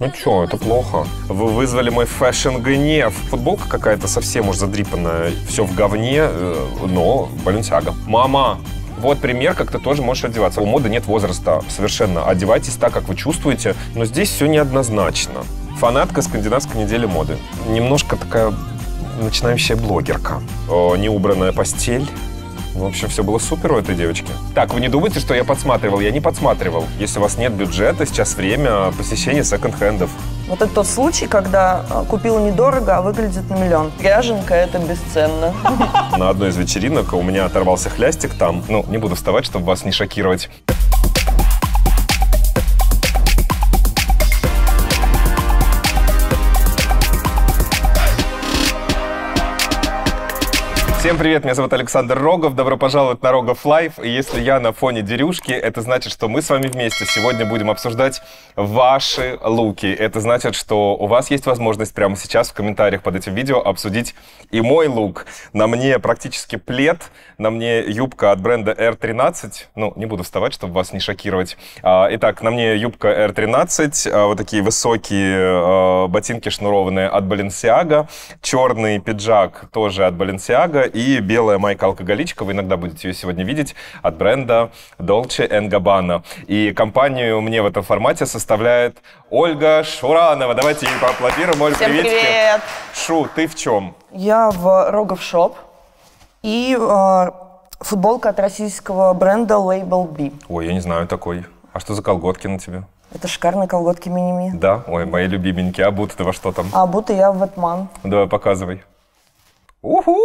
Ну чё, это плохо. Вы вызвали мой фэшн-гнев. Футболка какая-то совсем уж задрипанная. Все в говне, э, но Баленсиага. Мама, вот пример, как ты тоже можешь одеваться. У моды нет возраста совершенно. Одевайтесь так, как вы чувствуете, но здесь все неоднозначно. Фанатка скандинавской недели моды. Немножко такая начинающая блогерка. Э, неубранная постель, Вообще все было супер у этой девочки. Так, вы не думайте, что я подсматривал. Я не подсматривал. Если у вас нет бюджета, сейчас время посещения секонд-хендов. Вот это тот случай, когда а, купил недорого, а выглядит на миллион. Ряженка – это бесценно. На одной из вечеринок у меня оторвался хлястик там. Ну, не буду вставать, чтобы вас не шокировать. Всем привет, меня зовут Александр Рогов, добро пожаловать на Рогов Лайф. И если я на фоне дерюшки, это значит, что мы с вами вместе сегодня будем обсуждать ваши луки. Это значит, что у вас есть возможность прямо сейчас в комментариях под этим видео обсудить и мой лук. На мне практически плед, на мне юбка от бренда R13. Ну, не буду вставать, чтобы вас не шокировать. А, итак, на мне юбка R13, а, вот такие высокие а, ботинки шнурованные от Balenciaga, черный пиджак тоже от Balenciaga, и белая майка алкоголичка, вы иногда будете ее сегодня видеть, от бренда Dolce Gabbana. И компанию мне в этом формате составляет Ольга Шуранова. Давайте ей поаплодируем. Оль, Всем приветики. привет! Шу, ты в чем? Я в Рогов Шоп и э, футболка от российского бренда Label B. Ой, я не знаю такой. А что за колготки на тебе? Это шикарные колготки Миними. Да? Ой, мои любименькие. А будто ты во что там? А будто я в Ватман. Давай, показывай. Уху!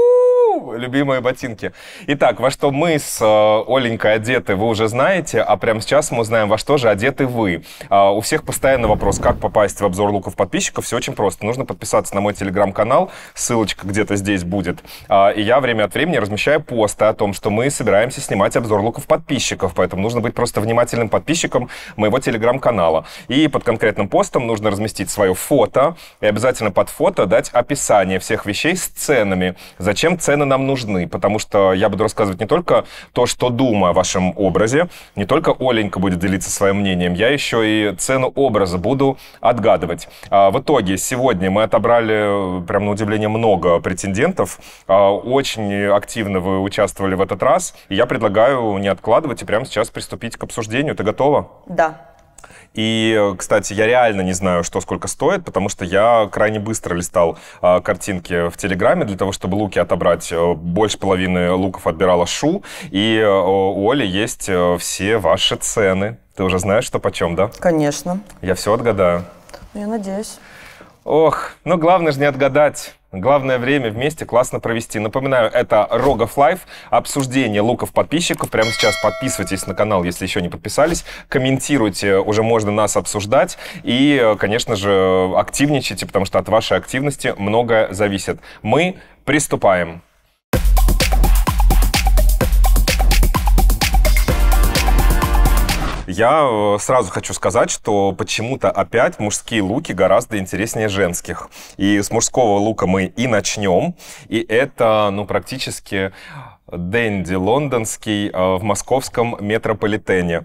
любимые ботинки. Итак, во что мы с э, Оленькой одеты, вы уже знаете, а прямо сейчас мы узнаем, во что же одеты вы. А, у всех постоянно вопрос, как попасть в обзор луков подписчиков. Все очень просто. Нужно подписаться на мой телеграм-канал, ссылочка где-то здесь будет. А, и я время от времени размещаю посты о том, что мы собираемся снимать обзор луков подписчиков, поэтому нужно быть просто внимательным подписчиком моего телеграм-канала. И под конкретным постом нужно разместить свое фото и обязательно под фото дать описание всех вещей с ценами. Зачем цены нам нужны, потому что я буду рассказывать не только то, что думаю о вашем образе, не только Оленька будет делиться своим мнением, я еще и цену образа буду отгадывать. А, в итоге сегодня мы отобрали, прям на удивление, много претендентов. А, очень активно вы участвовали в этот раз. И я предлагаю не откладывать и прямо сейчас приступить к обсуждению. Ты готова? Да. И, кстати, я реально не знаю, что сколько стоит, потому что я крайне быстро листал э, картинки в Телеграме для того, чтобы луки отобрать. Э, больше половины луков отбирала Шу, и э, у Оли есть э, все ваши цены. Ты уже знаешь, что почем, да? Конечно. Я все отгадаю. Я надеюсь. Ох, ну главное же не отгадать. Главное время вместе классно провести. Напоминаю, это Рогов Лайф, обсуждение луков подписчиков. Прямо сейчас подписывайтесь на канал, если еще не подписались. Комментируйте, уже можно нас обсуждать. И, конечно же, активничайте, потому что от вашей активности многое зависит. Мы приступаем. я э, сразу хочу сказать, что почему-то опять мужские луки гораздо интереснее женских. И с мужского лука мы и начнем. И это, ну, практически Дэнди лондонский э, в московском метрополитене.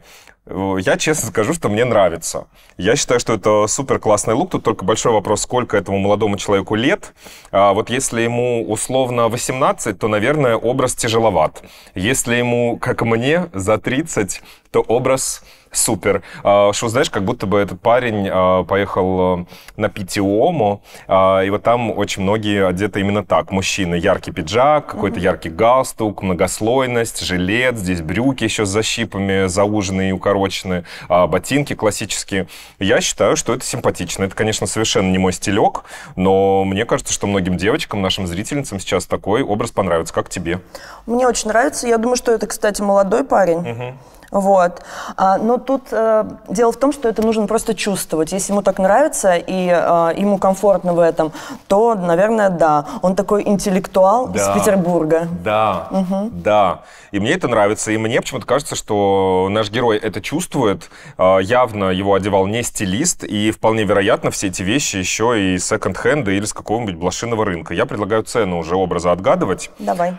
Э, я честно скажу, что мне нравится. Я считаю, что это супер классный лук. Тут только большой вопрос, сколько этому молодому человеку лет. А вот если ему условно 18, то, наверное, образ тяжеловат. Если ему, как мне, за 30, то образ супер. А, что, знаешь, как будто бы этот парень а, поехал э, на Питиому, а, и вот там очень многие одеты именно так. Мужчины, яркий пиджак, какой-то mm-hmm. яркий галстук, многослойность, жилет, здесь брюки еще с защипами, зауженные и укороченные, ботинки классические. Я считаю, что это симпатично. Это, конечно, совершенно не мой стилек, но мне кажется, что многим девочкам, нашим зрительницам сейчас такой образ понравится. Как тебе? Мне очень нравится. Я думаю, что это, кстати, молодой парень. Угу. Вот. А, но тут э, дело в том, что это нужно просто чувствовать. Если ему так нравится и э, ему комфортно в этом, то, наверное, да. Он такой интеллектуал да. из Петербурга. Да, угу. да. И мне это нравится. И мне почему-то кажется, что наш герой это чувствует. А, явно его одевал не стилист. И вполне вероятно, все эти вещи еще и секонд-хенда или с какого-нибудь блошиного рынка. Я предлагаю цену уже образа отгадывать. Давай.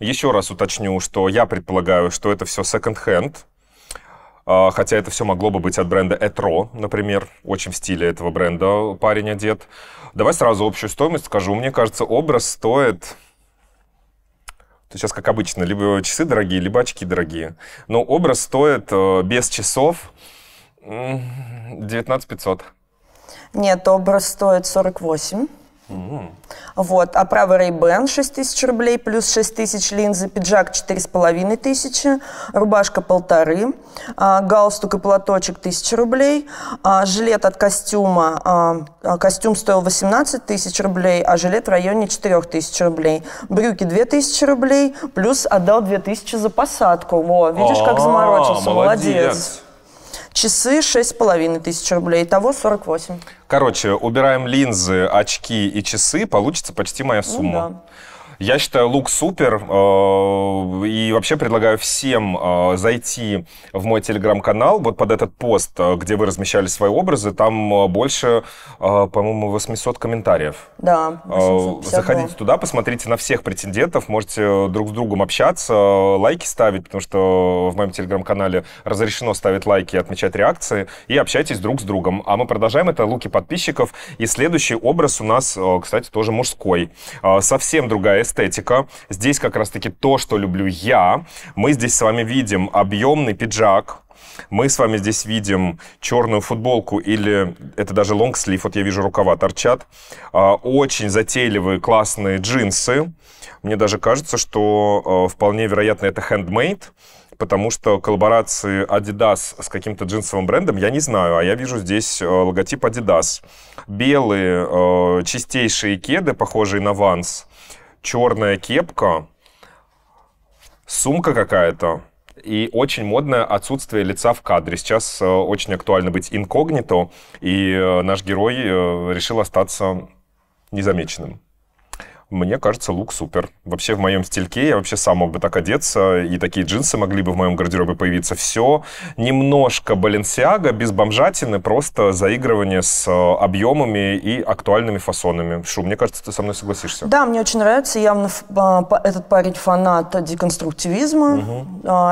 Еще раз уточню, что я предполагаю, что это все секонд-хенд, а, хотя это все могло бы быть от бренда Etro, например, очень в стиле этого бренда парень одет. Давай сразу общую стоимость скажу. Мне кажется, образ стоит... Сейчас, как обычно, либо часы дорогие, либо очки дорогие. Но образ стоит э, без часов 19 500. Нет, образ стоит 48. Вот, а правый Ray-Ban 6 тысяч рублей плюс 6 тысяч линзы, пиджак 4,5 тысячи, рубашка полторы, а, галстук и платочек 1000 рублей, а, жилет от костюма, а, костюм стоил 18 тысяч рублей, а жилет в районе 4 тысяч рублей, брюки 2 тысячи рублей, плюс отдал 2 тысячи за посадку. Во, видишь, как заморочился, молодец часы 6,5 тысяч рублей, того 48. Короче, убираем линзы, очки и часы, получится почти моя сумма. Ну, да. Я считаю лук супер. Э, и вообще предлагаю всем э, зайти в мой телеграм-канал, вот под этот пост, э, где вы размещали свои образы. Там больше, по-моему, 800 комментариев. Да, 850 Заходите туда, посмотрите на всех претендентов, можете друг с другом общаться, лайки ставить, потому что в моем телеграм-канале разрешено ставить лайки отмечать реакции. И общайтесь друг с другом. А мы продолжаем. Это луки подписчиков. И следующий образ у нас, кстати, тоже мужской. Совсем другая эстетика. Здесь как раз-таки то, что люблю я. Мы здесь с вами видим объемный пиджак, мы с вами здесь видим черную футболку или это даже лонгслив, вот я вижу рукава торчат. А, очень затейливые классные джинсы. Мне даже кажется, что а, вполне вероятно это handmade, потому что коллаборации Adidas с каким-то джинсовым брендом я не знаю, а я вижу здесь а, логотип Adidas. Белые чистейшие кеды, похожие на Vans черная кепка, сумка какая-то и очень модное отсутствие лица в кадре. Сейчас э, очень актуально быть инкогнито, и э, наш герой э, решил остаться незамеченным. Мне кажется, лук супер. Вообще в моем стильке я вообще сам мог бы так одеться, и такие джинсы могли бы в моем гардеробе появиться. Все немножко баленсиага, без бомжатины, просто заигрывание с э, объемами и актуальными фасонами. Шу, мне кажется, ты со мной согласишься. Да, мне очень нравится. Явно а, этот парень фанат деконструктивизма, угу.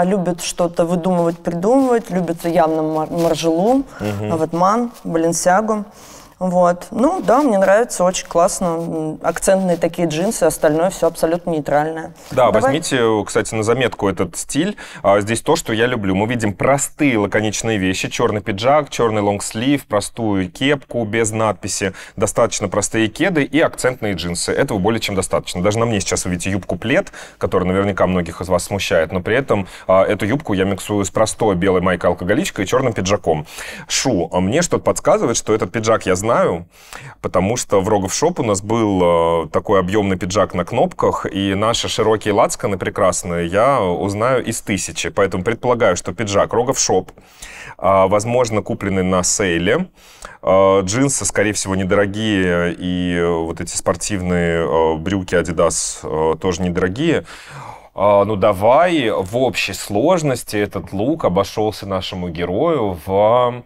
любит что-то выдумывать, придумывать, любит явно маржелу, угу. ватман, баленсиагу. Вот. Ну да, мне нравится, очень классно. Акцентные такие джинсы, остальное все абсолютно нейтральное. Да, Давай. возьмите, э, кстати, на заметку этот стиль. А, здесь то, что я люблю. Мы видим простые лаконичные вещи. Черный пиджак, черный лонгслив, простую кепку без надписи, достаточно простые кеды и акцентные джинсы. Этого более чем достаточно. Даже на мне сейчас вы видите юбку-плед, которая, наверняка многих из вас смущает, но при этом а, эту юбку я миксую с простой белой майкой-алкоголичкой и черным пиджаком. Шу, а мне что-то подсказывает, что этот пиджак я знаю вспоминаю, потому что в Рогов Шоп у нас был э, такой объемный пиджак на кнопках, и наши широкие лацканы прекрасные я узнаю из тысячи. Поэтому предполагаю, что пиджак Рогов Шоп, э, возможно, купленный на сейле. Э, джинсы, скорее всего, недорогие, и вот эти спортивные брюки Adidas тоже недорогие. Ну давай, в общей сложности этот лук обошелся нашему герою в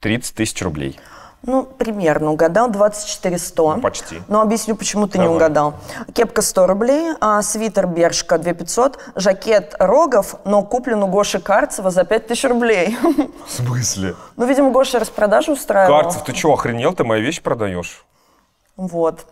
30 тысяч рублей. Ну, примерно угадал, 24 100. Ну, почти. Но объясню, почему ты Давай. не угадал. Кепка 100 рублей, а, свитер Бершка 2 500, жакет Рогов, но куплен у Гоши Карцева за 5000 рублей. В смысле? Ну, видимо, Гоша распродажу устраивал. Карцев, ты что, охренел? Ты мои вещи продаешь? Вот.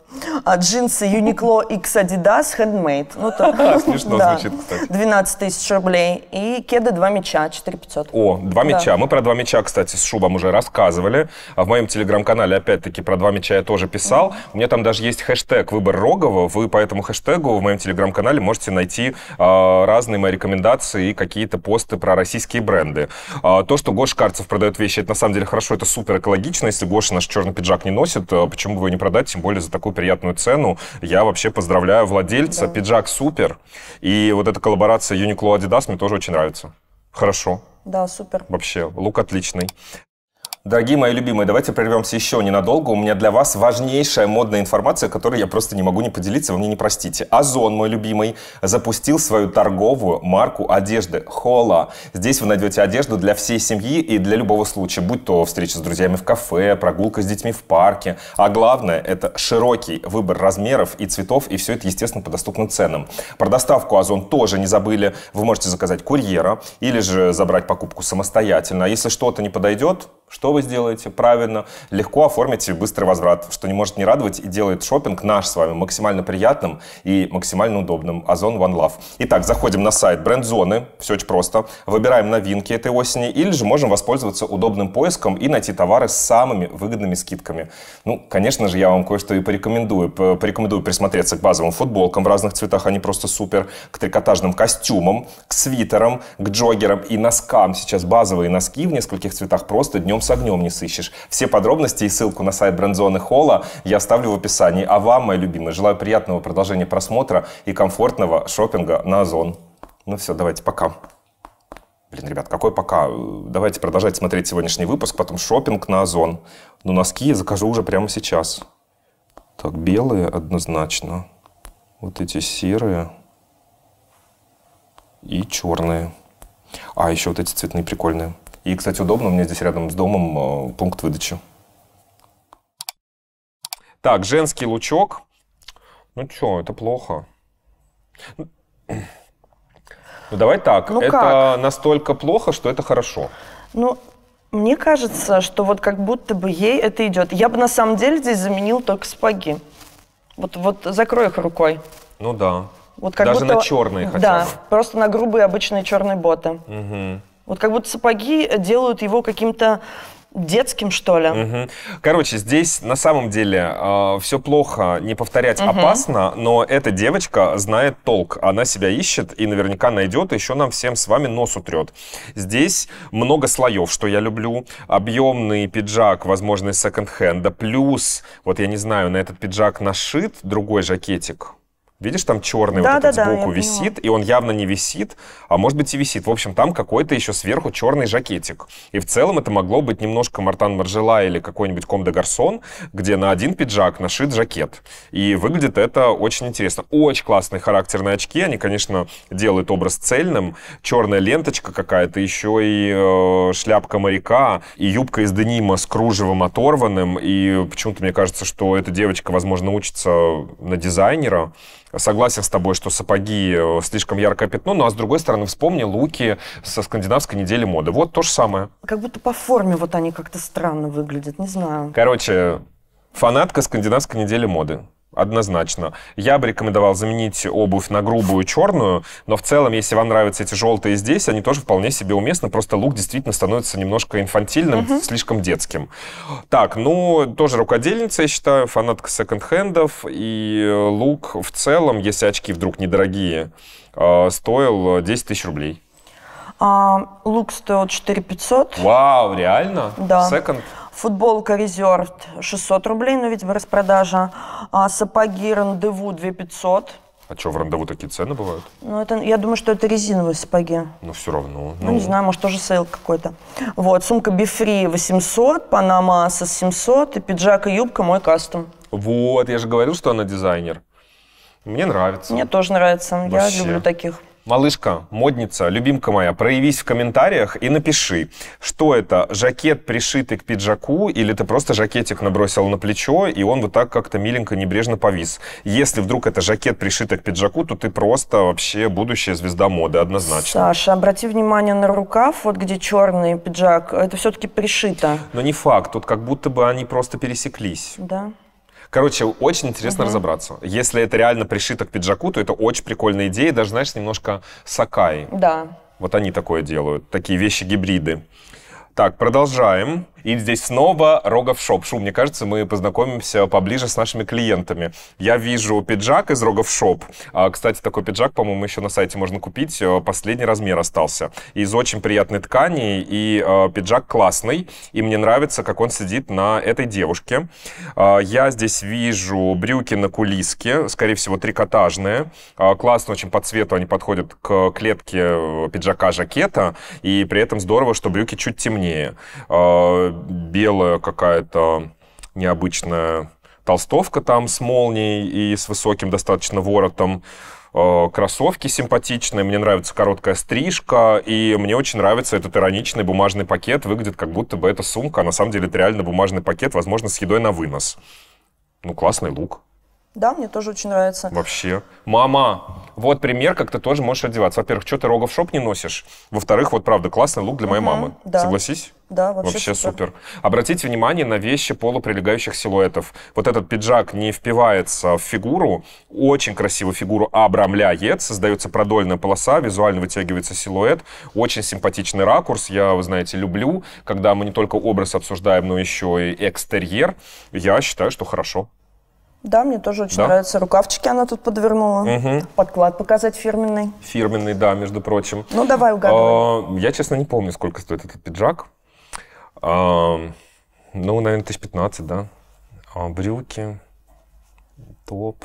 А джинсы Uniqlo X Adidas Handmade. Ну, то, Смешно да. звучит, кстати. 12 тысяч рублей. И кеды два мяча, 4 500. О, два мяча. Да. Мы про два мяча, кстати, с шубом уже рассказывали. А в моем телеграм-канале, опять-таки, про два мяча я тоже писал. Mm-hmm. У меня там даже есть хэштег «Выбор Рогова». Вы по этому хэштегу в моем телеграм-канале можете найти а, разные мои рекомендации и какие-то посты про российские бренды. А, то, что Гош Карцев продает вещи, это на самом деле хорошо, это супер экологично. Если Гоша наш черный пиджак не носит, а почему бы его не продать тем более за такую приятную цену. Я вообще поздравляю владельца. Да. Пиджак супер. И вот эта коллаборация Uniqlo Adidas мне тоже очень нравится. Хорошо. Да, супер. Вообще, лук отличный. Дорогие мои любимые, давайте прервемся еще ненадолго. У меня для вас важнейшая модная информация, которой я просто не могу не поделиться, вы мне не простите. Озон, мой любимый, запустил свою торговую марку одежды Холла. Здесь вы найдете одежду для всей семьи и для любого случая, будь то встреча с друзьями в кафе, прогулка с детьми в парке. А главное, это широкий выбор размеров и цветов, и все это, естественно, по доступным ценам. Про доставку Озон тоже не забыли. Вы можете заказать курьера или же забрать покупку самостоятельно. А если что-то не подойдет, что вы сделаете правильно, легко оформите быстрый возврат, что не может не радовать и делает шопинг наш с вами максимально приятным и максимально удобным. Озон One Love. Итак, заходим на сайт бренд-зоны, все очень просто, выбираем новинки этой осени или же можем воспользоваться удобным поиском и найти товары с самыми выгодными скидками. Ну, конечно же, я вам кое-что и порекомендую. Порекомендую присмотреться к базовым футболкам в разных цветах, они просто супер, к трикотажным костюмам, к свитерам, к джогерам и носкам. Сейчас базовые носки в нескольких цветах просто днем с огнем огнем не сыщешь. Все подробности и ссылку на сайт Брендзоны Холла я оставлю в описании. А вам, мои любимые, желаю приятного продолжения просмотра и комфортного шопинга на Озон. Ну все, давайте, пока. Блин, ребят, какой пока? Давайте продолжать смотреть сегодняшний выпуск, потом шопинг на Озон. Но ну, носки я закажу уже прямо сейчас. Так, белые однозначно. Вот эти серые. И черные. А, еще вот эти цветные прикольные. И, кстати, удобно, у меня здесь рядом с домом э, пункт выдачи. Так, женский лучок. Ну что, это плохо. Ну давай так, ну, это как? настолько плохо, что это хорошо. Ну, мне кажется, что вот как будто бы ей это идет. Я бы на самом деле здесь заменил только спаги. Вот, вот закрой их рукой. Ну да. Вот как Даже будто... на черные хотя бы. Да, просто на грубые обычные черные боты. Угу. Вот как будто сапоги э, делают его каким-то детским, что ли. Угу. Короче, здесь на самом деле э, а, все плохо, не повторять угу. опасно, но эта девочка знает толк. Она себя ищет и наверняка найдет, и еще нам всем с вами нос утрет. Здесь много слоев, что я люблю. Объемный пиджак, возможно, из секонд-хенда. Плюс, вот я не знаю, на этот пиджак нашит другой жакетик Видишь, там черный да, вот этот да, сбоку висит, и он явно не висит, а может быть и висит. В общем, там какой-то еще сверху черный жакетик. И в целом это могло быть немножко Мартан Маржела или какой-нибудь Ком де Гарсон, где на один пиджак нашит жакет. И выглядит это очень интересно. Очень классные характерные очки, они, конечно, делают образ цельным. Черная ленточка какая-то, еще и э, шляпка моряка, и юбка из денима с кружевом оторванным. И почему-то мне кажется, что эта девочка, возможно, учится на дизайнера согласен с тобой, что сапоги э, слишком яркое пятно, но ну, а с другой стороны вспомни луки со скандинавской недели моды. Вот то же самое. Как будто по форме вот они как-то странно выглядят, не знаю. Короче, фанатка скандинавской недели моды. Однозначно. Я бы рекомендовал заменить обувь на грубую черную, но в целом, если вам нравятся эти желтые здесь, они тоже вполне себе уместны, просто лук действительно становится немножко инфантильным, угу. Uh слишком детским. Так, ну, тоже рукодельница, я считаю, фанатка секонд-хендов, и лук в целом, если очки вдруг недорогие, э, стоил 10 тысяч рублей. А, лук стоил 4 500. Вау, реально? Да. Секонд? Second... Футболка резерв 600 рублей, но видимо распродажа. А, сапоги рандеву 2500. А что, в рандеву такие цены бывают? Ну, это, я думаю, что это резиновые сапоги. Ну, все равно. Ну, ну не знаю, может, тоже сейл какой-то. Вот, сумка Бифри 800, Панама Асос 700, и пиджак и юбка мой кастом. Вот, я же говорил, что она дизайнер. Мне нравится. Мне тоже нравится. Вообще. Я люблю таких. Малышка, модница, любимка моя, проявись в комментариях и напиши, что это, жакет, пришитый к пиджаку, или ты просто жакетик набросил на плечо, и он вот так как-то миленько, небрежно повис. Если вдруг это жакет, пришитый к пиджаку, то ты просто вообще будущая звезда моды, однозначно. Саша, обрати внимание на рукав, вот где черный пиджак, это все-таки пришито. Но не факт, тут как будто бы они просто пересеклись. Да. Короче, очень интересно угу. разобраться. Если это реально пришито к пиджаку, то это очень прикольная идея, даже, знаешь, немножко сакай. Да. Вот они такое делают, такие вещи-гибриды. Так, продолжаем. И здесь снова Рогов Шоп. Шум, мне кажется, мы познакомимся поближе с нашими клиентами. Я вижу пиджак из Рогов Шоп. А, кстати, такой пиджак, по-моему, еще на сайте можно купить. Э, последний размер остался. Из очень приятной ткани. И э, пиджак классный. И мне нравится, как он сидит на этой девушке. А, я здесь вижу брюки на кулиске. Скорее всего, трикотажные. А, классно очень по цвету они подходят к клетке э, пиджака-жакета. И при этом здорово, что брюки чуть темнее белая какая-то необычная толстовка там с молнией и с высоким достаточно воротом, э, кроссовки симпатичные, мне нравится короткая стрижка, и мне очень нравится этот ироничный бумажный пакет, выглядит как будто бы это сумка, а на самом деле это реально бумажный пакет, возможно, с едой на вынос. Ну, классный лук. Да, мне тоже очень нравится. Вообще. Мама, вот пример, как ты тоже можешь одеваться. Во-первых, что ты рогов шоп не носишь? Во-вторых, вот правда, классный лук для моей угу, мамы. Да. Согласись? Да, вообще, вообще супер. супер. Обратите внимание на вещи полуприлегающих силуэтов. Вот этот пиджак не впивается в фигуру, очень красивую фигуру обрамляет, создается продольная полоса, визуально вытягивается силуэт, очень симпатичный ракурс. Я, вы знаете, люблю, когда мы не только образ обсуждаем, но еще и экстерьер. Я считаю, что хорошо. Да, мне тоже очень да? нравятся рукавчики, она тут подвернула. Угу. Подклад показать фирменный. Фирменный, да, между прочим. Ну, давай угадывай. А, я, честно, не помню, сколько стоит этот пиджак ну, наверное, тысяч 15, да. А, брюки, топ.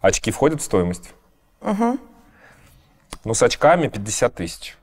Очки входят в стоимость? Угу. Ну, с очками 50 тысяч.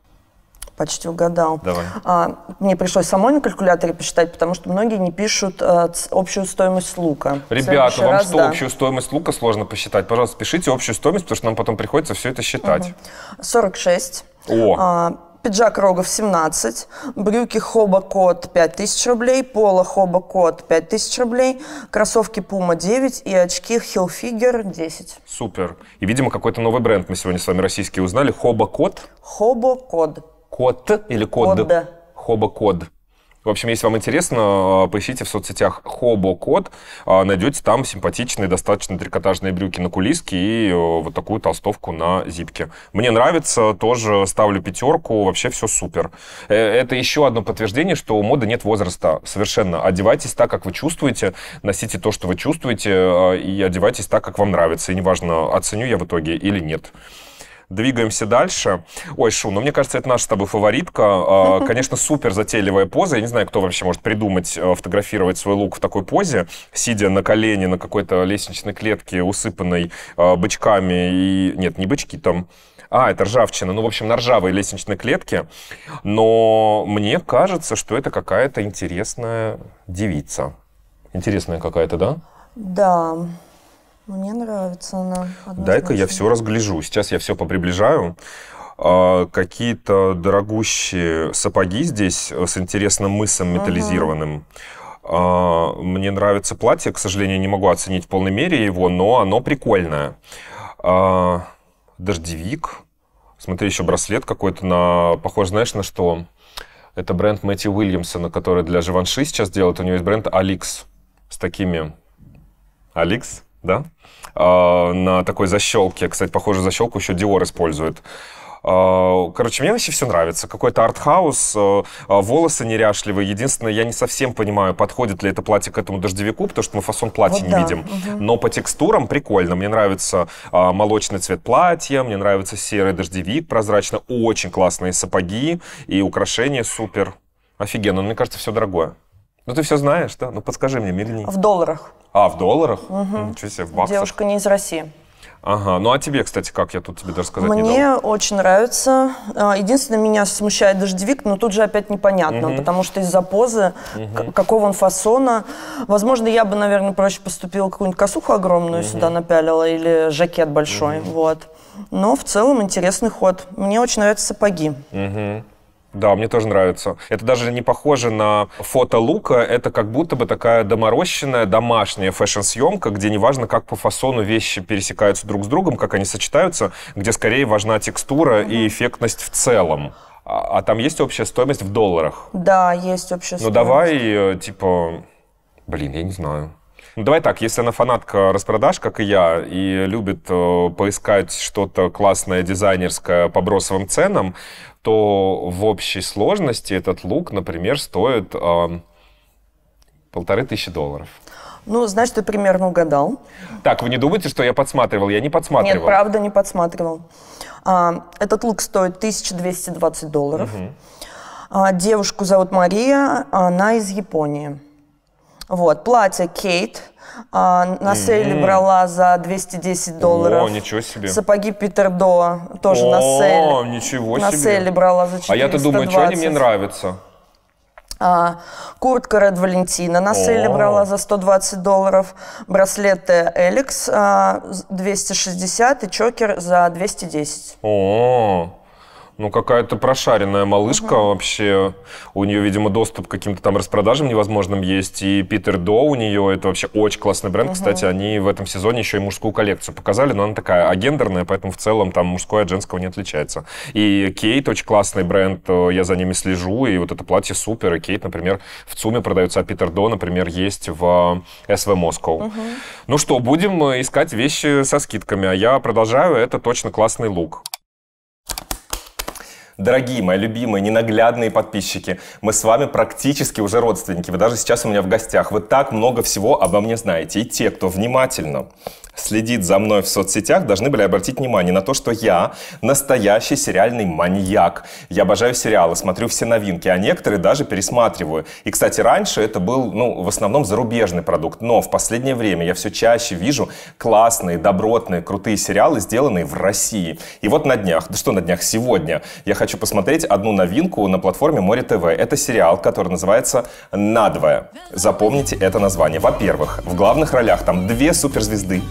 Почти угадал. Давай. А, мне пришлось самой на калькуляторе посчитать, потому что многие не пишут а, общую стоимость лука. Ребята, вам раз, что, да. общую стоимость лука сложно посчитать? Пожалуйста, пишите общую стоимость, потому что нам потом приходится все это считать. Угу. 46. О! А, Пиджак Рогов 17, брюки Хоба Кот 5000 рублей, поло Хоба Кот 5000 рублей, кроссовки Пума 9 и очки Хилфигер 10. Супер. И, видимо, какой-то новый бренд мы сегодня с вами российский узнали. Хоба Кот? Хоба Код. Кот или Код? Код. Хоба Код. В общем, если вам интересно, э, поищите в соцсетях Хобо Кот, а, найдете там симпатичные достаточно трикотажные брюки на кулиске и э, вот такую толстовку на зипке. Мне нравится, тоже ставлю пятерку, вообще все супер. Э, это еще одно подтверждение, что у моды нет возраста совершенно. Одевайтесь так, как вы чувствуете, носите то, что вы чувствуете, и одевайтесь так, как вам нравится. И неважно, оценю я в итоге или нет. Двигаемся дальше. Ой, Шу, ну мне кажется, это наша с тобой фаворитка. А, конечно, супер затейливая поза. Я не знаю, кто вообще может придумать э, фотографировать свой лук в такой позе, сидя на колене на какой-то лестничной клетке, усыпанной а, бычками и... Нет, не бычки, там... А, это ржавчина. Ну, в общем, на ржавой лестничной клетке. Но мне кажется, что это какая-то интересная девица. Интересная какая-то, да? Да. Мне нравится она. Дай-ка я все разгляжу. Сейчас я все поприближаю. А, какие-то дорогущие сапоги здесь э, с интересным мысом металлизированным. Угу. мне нравится платье. К сожалению, не могу оценить в полной мере его, но оно прикольное. А, дождевик. Смотри, еще браслет какой-то на... Похож, знаешь, на что? Это бренд Мэтти Уильямсона, который для Живанши сейчас делает. У него есть бренд Алекс с такими... Алекс да, а, на такой защелке. Кстати, похожую защелку еще Dior использует. А, короче, мне вообще все нравится. Какой-то артхаус, а, волосы неряшливые. Единственное, я не совсем понимаю, подходит ли это платье к этому дождевику, потому что мы фасон платья вот не да. видим. Угу. Но по текстурам прикольно. Мне нравится молочный цвет платья, мне нравится серый дождевик прозрачно. Очень классные сапоги и украшения супер. Офигенно. мне кажется, все дорогое. Ну, ты все знаешь, да? Ну, подскажи мне, мельни. В долларах. А, в долларах? Угу. Ничего себе, в баксах. Девушка не из России. Ага, ну а тебе, кстати, как? Я тут тебе даже сказать Мне не дал. очень нравится. А, единственное, меня смущает дождевик, но тут же опять непонятно, угу. потому что из-за позы, угу. какого он фасона. Возможно, я бы, наверное, проще поступила какую-нибудь косуху огромную угу. сюда напялила или жакет большой, угу. вот. Но в целом интересный ход. Мне очень нравятся сапоги. Угу. Да, мне тоже нравится. Это даже не похоже на фото лука, это как будто бы такая доморощенная, домашняя фэшн-съемка, где неважно, как по фасону вещи пересекаются друг с другом, как они сочетаются, где скорее важна текстура mm-hmm. и эффектность в целом. А, а там есть общая стоимость в долларах? Да, есть общая стоимость. Ну давай, э, типа, блин, я не знаю. Ну, давай так, если она фанатка распродаж, как и я, и любит э, поискать что-то классное, дизайнерское по бросовым ценам, то в общей сложности этот лук, например, стоит э, полторы тысячи долларов. Ну, значит, ты примерно угадал. Так, вы не думаете, что я подсматривал? Я не подсматривал. Нет, правда, не подсматривал. А, этот лук стоит 1220 долларов. Угу. А, девушку зовут Мария, а она из Японии. Вот, платье Кейт. А, на mm-hmm. сейле брала за 210 долларов. О, ничего себе. Сапоги Питер До тоже О, на сейле. ничего себе. На сейле брала за 420. А я-то думаю, что они мне нравятся. А, куртка Ред Валентина на сейле брала за 120 долларов, браслеты Эликс а, 260 и чокер за 210. О, ну, какая-то прошаренная малышка угу. вообще. У нее, видимо, доступ к каким-то там распродажам невозможным есть. И Питер До у нее, это вообще очень классный бренд. Угу. Кстати, они в этом сезоне еще и мужскую коллекцию показали, но она такая агендерная, поэтому в целом там мужское от женского не отличается. И Кейт очень классный бренд, э, я за ними слежу, и вот это платье супер. И Кейт, например, в ЦУМе продается, а Питер До, например, есть в э, СВ Москва. Угу. Ну что, будем э, искать вещи со скидками. А я продолжаю, это точно классный лук. Дорогие мои любимые, ненаглядные подписчики, мы с вами практически уже родственники. Вы даже сейчас у меня в гостях. Вы так много всего обо мне знаете. И те, кто внимательно следит за мной в соцсетях, должны были обратить внимание на то, что я настоящий сериальный маньяк. Я обожаю сериалы, смотрю все новинки, а некоторые даже пересматриваю. И, кстати, раньше это был, ну, в основном зарубежный продукт, но в последнее время я все чаще вижу классные, добротные, крутые сериалы, сделанные в России. И вот на днях, да что на днях, сегодня я хочу посмотреть одну новинку на платформе Море ТВ. Это сериал, который называется «Надвое». Запомните это название. Во-первых, в главных ролях там две суперзвезды,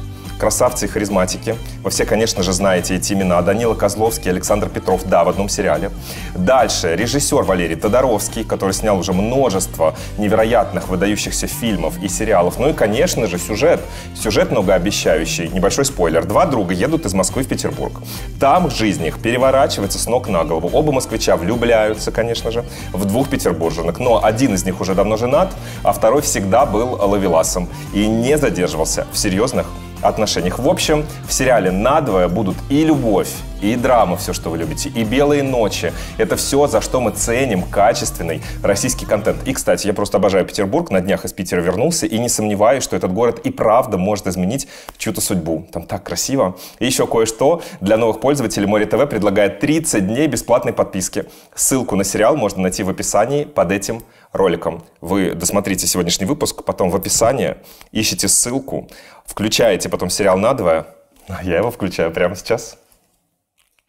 красавцы и харизматики. Вы все, конечно же, знаете эти имена. Данила Козловский, Александр Петров, да, в одном сериале. Дальше режиссер Валерий Тодоровский, который снял уже множество невероятных, выдающихся фильмов и сериалов. Ну и, конечно же, сюжет. Сюжет многообещающий. Небольшой спойлер. Два друга едут из Москвы в Петербург. Там жизнь их переворачивается с ног на голову. Оба москвича влюбляются, конечно же, в двух петербурженок. Но один из них уже давно женат, а второй всегда был ловеласом и не задерживался в серьезных отношениях. В общем, в сериале «Надвое» будут и любовь, и драмы, все, что вы любите, и белые ночи. Это все, за что мы ценим качественный российский контент. И, кстати, я просто обожаю Петербург, на днях из Питера вернулся, и не сомневаюсь, что этот город и правда может изменить чью-то судьбу. Там так красиво. И еще кое-что. Для новых пользователей Море ТВ предлагает 30 дней бесплатной подписки. Ссылку на сериал можно найти в описании под этим роликом. Вы досмотрите сегодняшний выпуск, потом в описании ищите ссылку, включаете потом сериал надвое. А я его включаю прямо сейчас.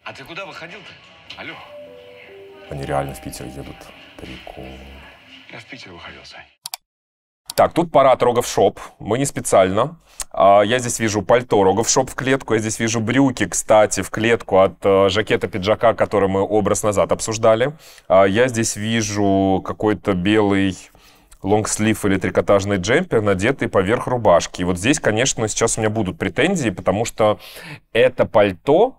А ты куда выходил-то? Алло. Они реально в Питер едут. Прикол. Я в Питер выходил, Сань. Так, тут парад Рогов Шоп. Мы не специально. А, я здесь вижу пальто Рогов Шоп в клетку. Я здесь вижу брюки, кстати, в клетку от э, жакета пиджака, который мы образ назад обсуждали. А, я здесь вижу какой-то белый лонгслив или трикотажный джемпер, надетый поверх рубашки. И вот здесь, конечно, сейчас у меня будут претензии, потому что это пальто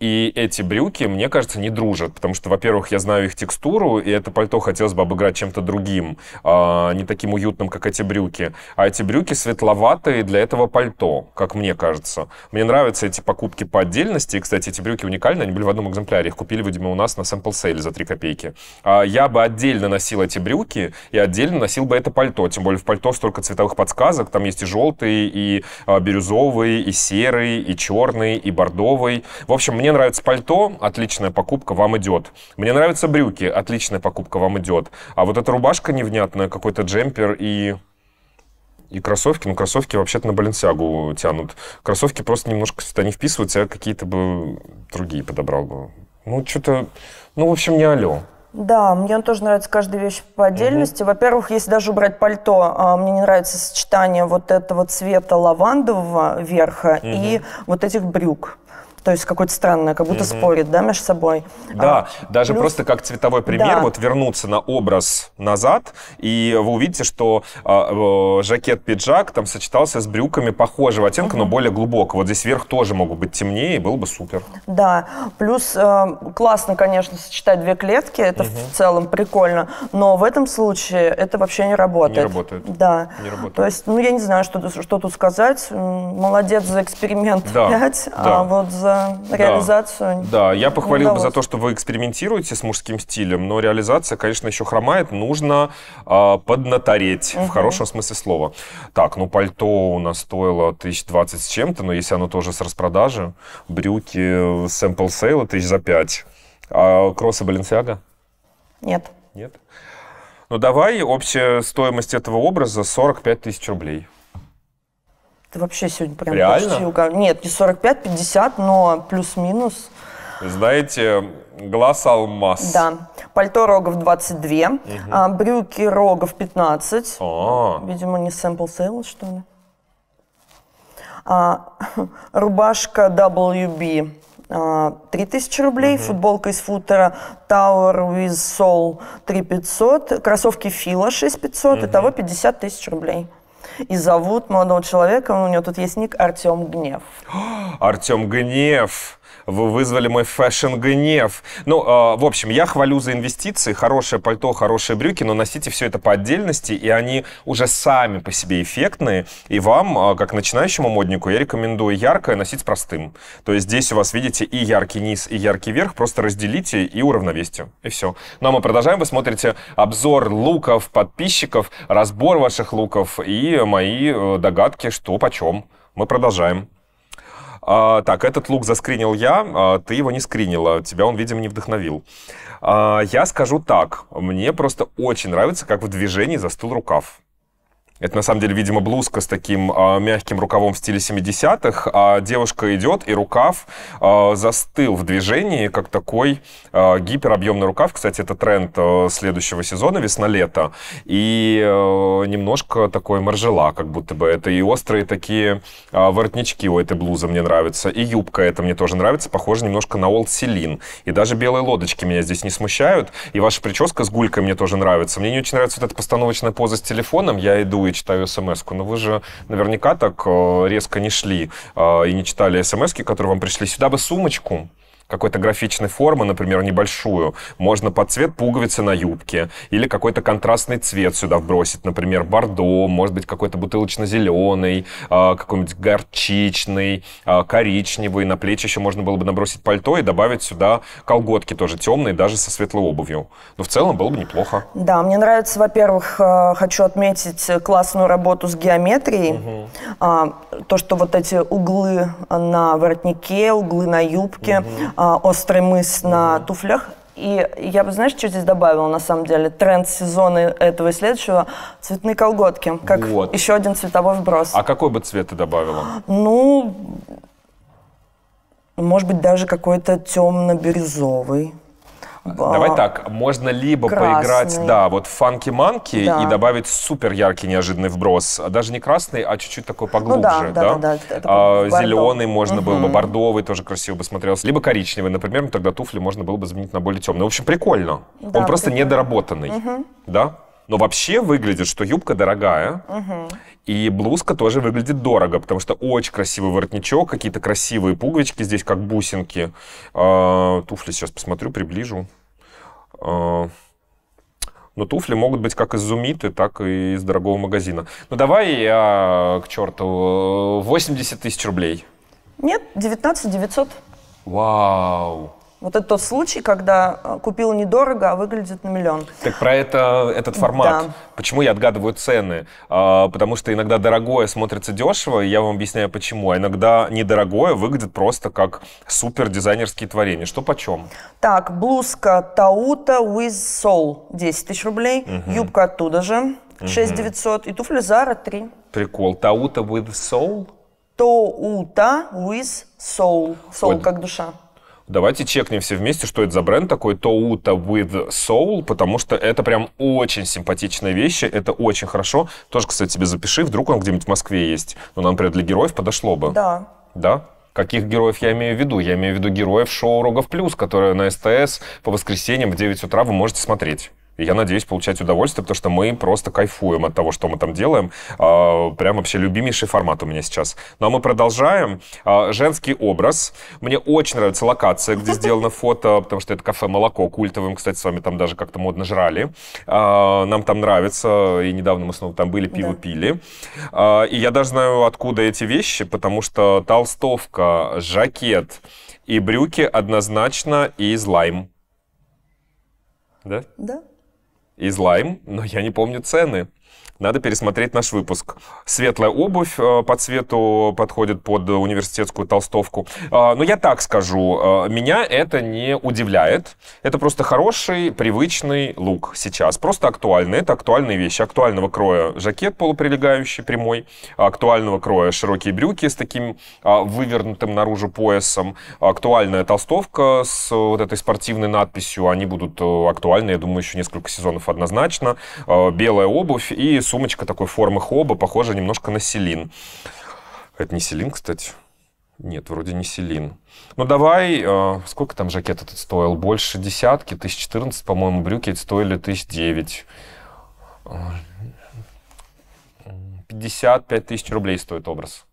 и эти брюки, мне кажется, не дружат, потому что, во-первых, я знаю их текстуру, и это пальто хотелось бы обыграть чем-то другим, а не таким уютным, как эти брюки. А эти брюки светловатые для этого пальто, как мне кажется. Мне нравятся эти покупки по отдельности. И, кстати, эти брюки уникальны, они были в одном экземпляре. Их купили, видимо, у нас на sample sale за 3 копейки. А я бы отдельно носил эти брюки и отдельно носил бы это пальто. Тем более в пальто столько цветовых подсказок. Там есть и желтый, и а, бирюзовый, и серый, и черный, и бордовый. В общем, мне мне нравится пальто, отличная покупка, вам идет. Мне нравятся брюки, отличная покупка, вам идет. А вот эта рубашка невнятная, какой-то джемпер и... И кроссовки, ну кроссовки вообще-то на Баленсиагу тянут. Кроссовки просто немножко сюда не вписываются, я какие-то бы другие подобрал бы. Ну, что-то, ну, в общем, не алё. Да, мне тоже нравится каждая вещь по отдельности. mm Во-первых, если даже убрать пальто, а, мне не нравится сочетание вот этого цвета лавандового верха mm и вот этих брюк то есть какое-то странное, как будто угу. спорит, да, между собой. Да, а, даже плюс... Ну просто как цветовой пример, да. вот вернуться на образ назад, и вы увидите, что а, э, э, жакет-пиджак там сочетался с брюками похожего оттенка, угу. но более глубокого. Вот здесь верх тоже могут быть темнее, было бы супер. Да, плюс э, классно, конечно, сочетать две клетки, это угу. в целом прикольно, но в этом случае это вообще не работает. Не работает. Да. Не работает. То есть, ну, я не знаю, что, что тут сказать. Молодец за эксперимент да. 5, да. а вот за реализацию. Да, да. я похвалил бы за то, что вы экспериментируете с мужским стилем, но реализация, конечно, еще хромает. Нужно э, поднатореть, угу. в хорошем смысле слова. Так, ну пальто у нас стоило 1020 с чем-то, но если оно тоже с распродажи, брюки sample э, sale тысяч за 5. А кроссы Баленсиага? Нет. Нет? Ну давай, общая стоимость этого образа 45 тысяч рублей. Ты вообще сегодня прям Реально? почти угадал. Нет, не 45, 50, но плюс-минус. Знаете, глаз алмаз. Да. Пальто Рогов 22, угу. а, брюки Рогов 15. А-а-а. Видимо, не сэмпл сейл, что ли. А, рубашка WB 3000 а, рублей, угу. футболка из футера Tower with Soul 3500, кроссовки Fila 6500, угу. итого 50 тысяч рублей. И зовут молодого человека, у него тут есть ник Артем Гнев. Артем Гнев! Вы вызвали мой фэшн-гнев. Ну, э, в общем, я хвалю за инвестиции. Хорошее пальто, хорошие брюки, но носите все это по отдельности, и они уже сами по себе эффектные. И вам, а, как начинающему моднику, я рекомендую яркое носить с простым. То есть здесь у вас, видите, и яркий низ, и яркий верх. Просто разделите и уравновесьте. И все. Ну, а мы продолжаем. Вы смотрите обзор луков подписчиков, разбор ваших луков и мои э, догадки, что почем. Мы продолжаем. А, так, этот лук заскринил я, а, ты его не скринила, тебя он, видимо, не вдохновил. А, я скажу так, мне просто очень нравится, как в движении застыл рукав. Это, на самом деле, видимо, блузка с таким э, мягким рукавом в стиле 70-х, а девушка идет, и рукав э, застыл в движении, как такой э, гиперобъемный рукав. Кстати, это тренд э, следующего сезона, весна-лето. И э, немножко такой маржела, как будто бы это. И острые такие э, воротнички у этой блузы мне нравятся. И юбка эта мне тоже нравится, похоже немножко на Old Celine. И даже белые лодочки меня здесь не смущают. И ваша прическа с гулькой мне тоже нравится. Мне не очень нравится вот эта постановочная поза с телефоном. Я иду впервые читаю смс -ку. Но вы же наверняка так э, резко не шли э, и не читали смс которые вам пришли. Сюда бы сумочку, какой-то графичной формы, например, небольшую, можно под цвет пуговицы на юбке или какой-то контрастный цвет сюда вбросить, например, бордо, может быть, какой-то бутылочно-зеленый, а, какой-нибудь горчичный, а, коричневый. На плечи еще можно было бы набросить пальто и добавить сюда колготки тоже темные, даже со светлой обувью. Но в целом было бы неплохо. Да, мне нравится, во-первых, э, хочу отметить классную работу с геометрией. Угу. то, что вот эти углы на воротнике, углы на юбке, угу. А, острый мыс на туфлях. И я бы, знаешь, что здесь добавила, на самом деле? Тренд сезона этого и следующего – цветные колготки. Как вот. еще один цветовой вброс. А какой бы цвет ты добавила? Ну, может быть, даже какой-то темно-бирюзовый. Давай так, можно либо красный. поиграть, да, вот фанки-манки да. и добавить супер яркий неожиданный вброс. Даже не красный, а чуть-чуть такой ну поглубже, ну, да? да, да? да, да. А, зеленый можно угу. было бы, бордовый тоже красиво бы смотрелся. Либо коричневый, например, тогда туфли можно было бы заменить на более темные. В общем, прикольно. Да, Он просто прикольно. недоработанный, угу. да? Но вообще выглядит, что юбка дорогая, угу. и блузка тоже выглядит дорого, потому что очень красивый воротничок, какие-то красивые пуговички здесь, как бусинки. А, туфли сейчас посмотрю, приближу. А, но туфли могут быть как из Зумиты, так и из дорогого магазина. Ну давай я а, к черту 80 тысяч рублей. Нет, 19 900. Вау. Вот это тот случай, когда э, купил недорого, а выглядит на миллион. Так про это, этот формат. Да. Почему я отгадываю цены? А, потому что иногда дорогое смотрится дешево, и я вам объясняю почему. А иногда недорогое выглядит просто как супер дизайнерские творения. Что почем? Так, блузка Таута with Soul 10 тысяч рублей, угу. юбка оттуда же 6 900 угу. и туфли Zara 3. Прикол. Таута with Soul? Таута with Soul. Soul Ой. как душа. Давайте чекнем все вместе, что это за бренд такой Toyota with Soul, потому что это прям очень симпатичная вещь, это очень хорошо. Тоже, кстати, тебе запиши, вдруг он где-нибудь в Москве есть. Ну, нам, например, для героев подошло бы. Да. Да? Каких героев я имею в виду? Я имею в виду героев шоу «Рогов плюс», которые на СТС по воскресеньям в 9 утра вы можете смотреть. И я надеюсь получать удовольствие, потому что мы просто кайфуем от того, что мы там делаем. А, прям вообще любимейший формат у меня сейчас. Ну а мы продолжаем. А, женский образ. Мне очень нравится локация, где сделано фото, потому что это кафе «Молоко» культовым. Кстати, с вами там даже как-то модно жрали. А, нам там нравится. И недавно мы снова там были, пиво да. пили. И я даже знаю, откуда эти вещи, потому что толстовка, жакет и брюки однозначно из лайм. Да? Да из лайм, но я не помню цены надо пересмотреть наш выпуск. Светлая обувь э, по цвету подходит под университетскую толстовку. Э, но я так скажу, э, меня это не удивляет. Это просто хороший, привычный лук сейчас. Просто актуальный. Это актуальные вещи. Актуального кроя жакет полуприлегающий, прямой. Актуального кроя широкие брюки с таким вывернутым наружу поясом. Актуальная толстовка с вот этой спортивной надписью. Они будут актуальны, я думаю, еще несколько сезонов однозначно. Белая обувь и сумочка такой формы хоба, похожа немножко на селин. Это не селин, кстати. Нет, вроде не селин. Ну давай, э, сколько там жакет этот стоил? Больше десятки, 1014, по-моему, брюки эти стоили 1009. 55 тысяч рублей стоит образ.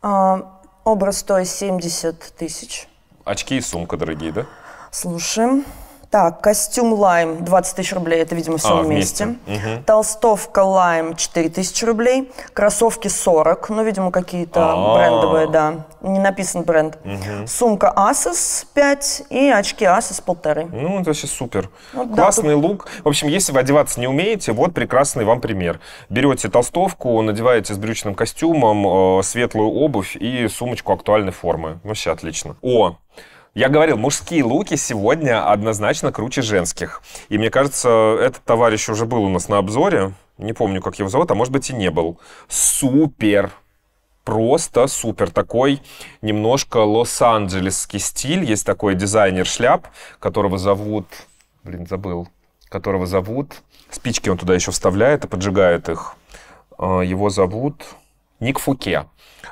А, образ стоит 70 тысяч. Очки и сумка дорогие, да? Слушаем. Так, костюм лайм 20 тысяч рублей, это, видимо, все а, вместе. вместе. Угу. Толстовка лайм 4 тысячи рублей. Кроссовки 40, ну, видимо, какие-то А-а-а. брендовые, да. Не написан бренд. Угу. Сумка Asus 5 и очки Asus полторы. Ну, это вообще супер. Ну, Классный да, тут... лук. В общем, если вы одеваться не умеете, вот прекрасный вам пример. Берете толстовку, надеваете с брючным костюмом, э, светлую обувь и сумочку актуальной формы. Вообще отлично. О, я говорил, мужские луки сегодня однозначно круче женских. И мне кажется, этот товарищ уже был у нас на обзоре. Не помню, как его зовут, а может быть и не был. Супер! Просто супер. Такой немножко лос-анджелесский стиль. Есть такой дизайнер шляп, которого зовут... Блин, забыл. Которого зовут... Спички он туда еще вставляет и поджигает их. А, его зовут Ник Фуке.